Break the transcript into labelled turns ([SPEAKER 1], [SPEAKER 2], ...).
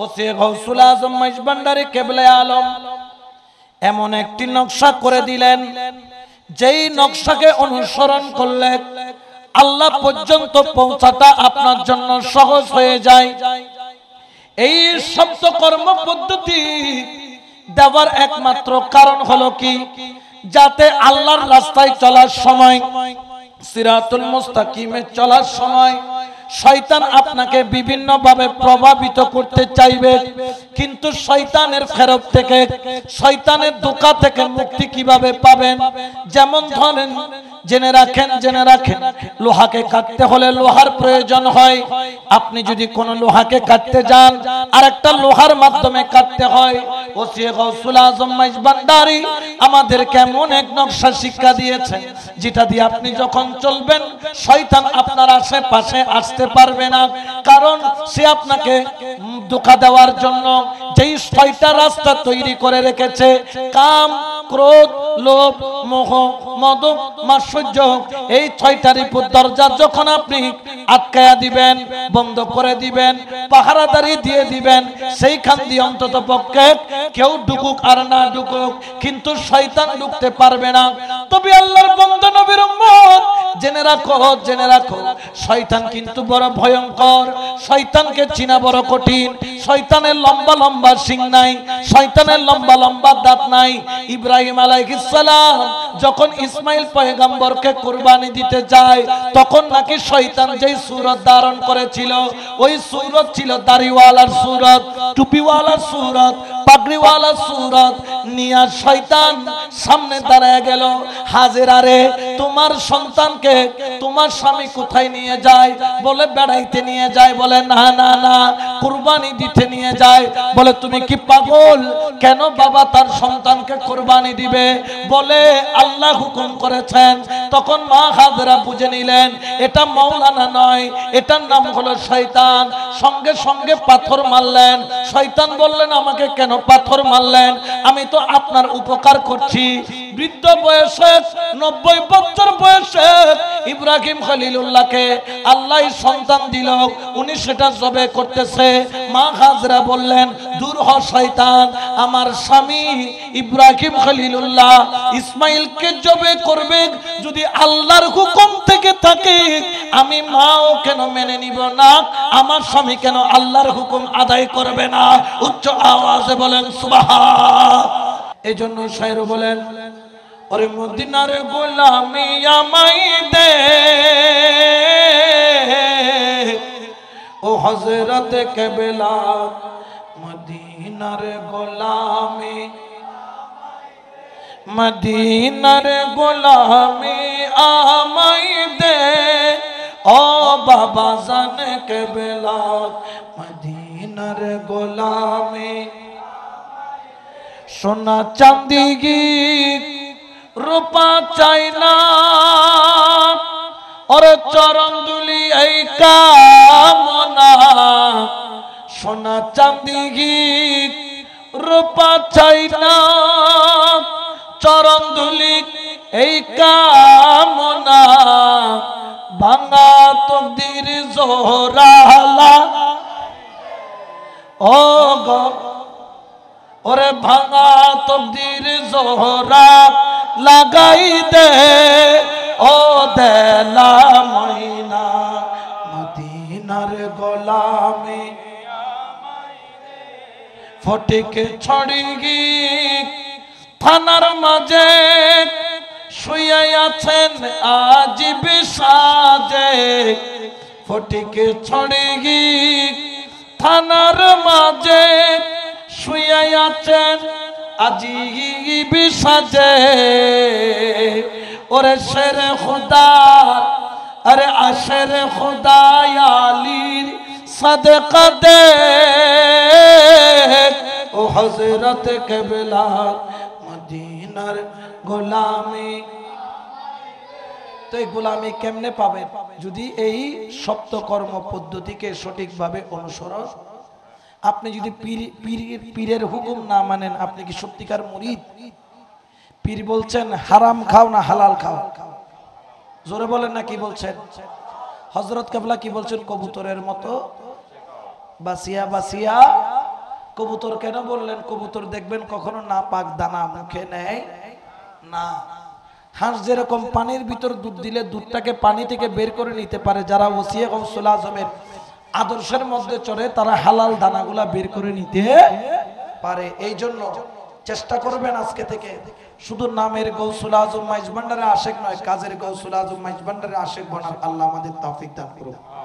[SPEAKER 1] ওসে গৌসুল আজম মহিষ কেবলে আলম এমন একটি নকশা করে দিলেন যেই নকশাকে অনুসরণ করলে আল্লাহ পর্যন্ত পৌঁছাটা আপনার জন্য সহজ হয়ে যায় এই শব্দ কর্ম পদ্ধতি দেওয়ার একমাত্র কারণ হলো কি যাতে আল্লাহর রাস্তায় চলার সময় সিরাতুল মুস্তাকিমে চলার সময় শয়তান আপনাকে বিভিন্ন ভাবে প্রভাবিত করতে চাইবে কিন্তু শয়তানের ফেরত থেকে শয়তানের দোকা থেকে মুক্তি কিভাবে পাবেন যেমন ধরেন জেনে রাখেন জেনে রাখেন লোহাকে কাটতে হলে লোহার প্রয়োজন হয় আপনি যদি কোন লোহাকে কাটতে যান আর একটা লোহার মাধ্যমে কাটতে হয় আমাদের কেমন এক নকশা শিক্ষা দিয়েছেন যেটা দিয়ে আপনি যখন চলবেন শয়তান আপনার আশেপাশে আসতে পারবে না কারণ সে আপনাকে ধোকা দেওয়ার জন্য যেই ছয়টা রাস্তা তৈরি করে রেখেছে কাম ক্রোধ লোভ মোহ মদ মাশ্চর্য এই ছয়টা রিপুর দরজা যখন আপনি আটকায়া দিবেন বন্ধ করে দিবেন পাহারা দাঁড়িয়ে দিয়ে দিবেন সেইখান দিয়ে অন্তত পক্ষে কেউ ঢুকুক আর না ঢুকুক কিন্তু শয়তান ঢুকতে পারবে না তবে আল্লাহর বন্ধ নবীর মত জেনে রাখো জেনে রাখো শয়তান কিন্তু বড় ভয়ঙ্কর শয়তানকে চিনা বড় কঠিন শয়তানের লম্বা লম্বা সিং নাই শয়তানের লম্বা লম্বা দাঁত নাই ইব্রাহিম আলাইহিসসালাম যখন ইসমাইল পয়গম্বরকে কুরবানি দিতে যায় তখন নাকি শয়তান যেই সুরত ধারণ করেছিল ওই সূরত ছিল দাড়িওয়ালার সুরত টুপিওয়ালার সুরত পাগড়িওয়ালার সুরত নিয়া শয়তান সামনে দাঁড়ায় গেল হাজেরারে তোমার সন্তানকে তোমার স্বামী কোথায় নিয়ে যায় বলে বেড়াইতে নিয়ে যায় বলে না না না কুরবানি দিতে নিয়ে যায় বলে তুমি কি পাগল কেন বাবা তার সন্তানকে কোরবানি দিবে বলে আল্লাহ হুকুম করেছেন তখন মা হাজরা বুঝে নিলেন এটা মৌলানা নয় এটার নাম হলো শয়তান সঙ্গে সঙ্গে পাথর মারলেন শয়তান বললেন আমাকে কেন পাথর মারলেন আমি তো আপনার উপকার করছি বৃদ্ধ বয়সে নব্বই বছর বয়স ইব্রাহিম খালিলুল্লাহকে আল্লাহ সন্তান দিল উনি সেটা জবে করতেছে মা হাজরা বললেন দূর হ শয়তান আমার স্বামী ইব্রাহিম খালিলুল্লাহ ইসমাইলকে জবে করবে যদি আল্লাহর হুকুম থেকে থাকে আমি মাও কেন মেনে নিব না আমার স্বামী কেন আল্লাহর হুকুম আদায় করবে না উচ্চ আওয়াজে বলেন সুবাহ এজন্য জন্য বলেন আরে মদিনার গোলামি আমাই দে হজরত কেবেলা মদিনার গোলামে মদিনার গোলামে আমাই দে ও বাবা জান কেবেলা মদিনার গোলামে সোনা চাঁদি গীত রূপা চাইনা ওর চরণ দুলি এই সোনা চাঁদি রূপা চাই না চরণ ধুলি এই কামনা ভাঙা তকদির জোহরালা ও গরে ওরে ভাঙা তকদির জোহরা লাগাই দে ও দেলা মহিনা মদিনার গোলামে ফটিকে ছড়ি থানার মাঝে শুয়ে আছেন আজি সাজে ফটিকে ছড়ি থানার মাঝে শুয়ে আছেন আজি সাজে ওরে শের খোদা আরে আশের খোদা আলীর সদকা দে ও হজরত কেবলা মদিনার গোলামি তো এই গোলামি কেমনে পাবে যদি এই সপ্তকর্ম পদ্ধতিকে সঠিকভাবে অনুসরণ আপনি যদি পীরের হুকুম না মানেন আপনি কি সত্যিকার মুরিদ পীর বলছেন হারাম খাও না হালাল খাও জোরে বলেন না কি বলছেন হজরত কেবলা কি বলছেন কবুতরের মতো বাসিয়া বাসিয়া কবুতর কেন বললেন কবুতর দেখবেন কখনো না পাক দানা মুখে নেয় না হাঁস যেরকম পানির ভিতর দুধ দিলে দুধটাকে পানি থেকে বের করে নিতে পারে যারা ওসিয়ে সোলা আজমের আদর্শের মধ্যে চড়ে তারা হালাল দানাগুলা বের করে নিতে পারে এই জন্য চেষ্টা করবেন আজকে থেকে শুধু নামের গৌসুল আজম মাইজ ভান্ডারে আশেক নয় কাজের গৌসুল আজম মাইজ ভান্ডারে আশেক বনার আল্লাহ আমাদের তাফিক দান করুন